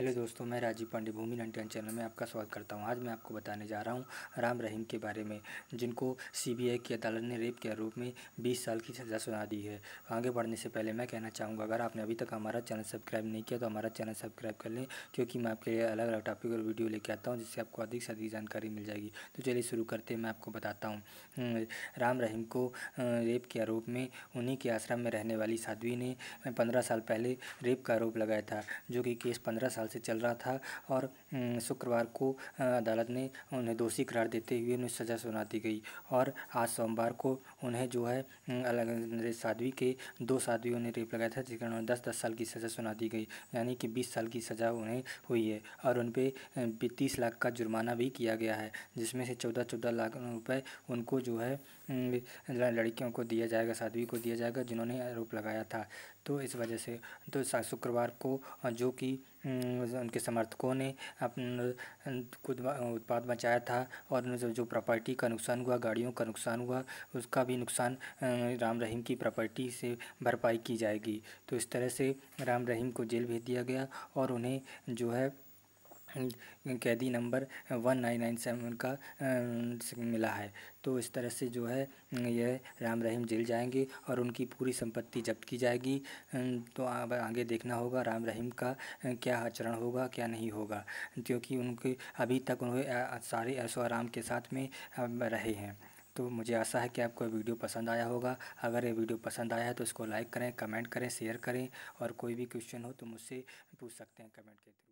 hello दोस्तों मैं Rajiv Pandey Bhoomi ninety channel में आपका स्वागत करता हूं आज मैं आपको बताने जा रहा हूं राम रहीम के बारे में जिनको सीबीआई की अदालत ने रेप के आरोप में 20 साल की सज़ा सुना दी है आगे बढ़ने से पहले मैं कहना चाहूँगा अगर आपने अभी तक हमारा चैनल सब्सक्राइब नहीं किया तो हमारा चैनल सब्सक्राइब कर लें क्योंकि मैं आपके लिए अलग अलग टॉपिक और वीडियो लेके आता हूँ जिससे आपको अधिक से अधिक जानकारी मिल जाएगी तो चलिए शुरू करते मैं आपको बताता हूँ हम्म, राम रहीम को रेप के आरोप में उन्हीं के आश्रम में रहने वाली साध्वी ने पंद्रह साल पहले रेप का आरोप लगाया था जो कि केस पंद्रह साल से चल रहा था और शुक्रवार को अदालत ने उन्हें दोषी करार देते हुए उन्हें सज़ा सुना दी गई और आज सोमवार को उन्हें जो है अलग साध्वी के दो साध्वियों ने रेप लगाया था जिसके उन्हें दस दस साल की सज़ा सुना दी गई यानी कि बीस साल की सज़ा उन्हें हुई है और उन पर तीस लाख का जुर्माना भी किया गया है जिसमें से चौदह चौदह लाख रुपये उनको जो है लड़कियों को दिया जाएगा साध्वी को दिया जाएगा जिन्होंने आरोप लगाया था तो इस वजह से तो शुक्रवार को जो कि हम्म, उनके समर्थकों ने उत्पाद बचाया था और जो प्रॉपर्टी का नुकसान हुआ गाड़ियों का नुकसान हुआ उसका भी नुकसान राम रहीम की प्रॉपर्टी से भरपाई की जाएगी तो इस तरह से राम रहीम को जेल भेज दिया गया और उन्हें जो है अं, कैदी नंबर वन नाइन नाइन सेवन का अं, मिला है तो इस तरह से जो है यह राम रहीम जेल जाएंगे और उनकी पूरी संपत्ति जब्त की जाएगी अं, तो अब आगे देखना होगा राम रहीम का क्या आचरण होगा क्या नहीं होगा क्योंकि उनके अभी तक उन्हें सारे ऐशो आराम के साथ में रहे हैं तो मुझे आशा है कि आपको वीडियो पसंद आया होगा अगर ये वीडियो पसंद आया है तो इसको लाइक करें कमेंट करें शेयर करें और कोई भी क्वेश्चन हो तो मुझसे पूछ सकते हैं कमेंट के थ्रू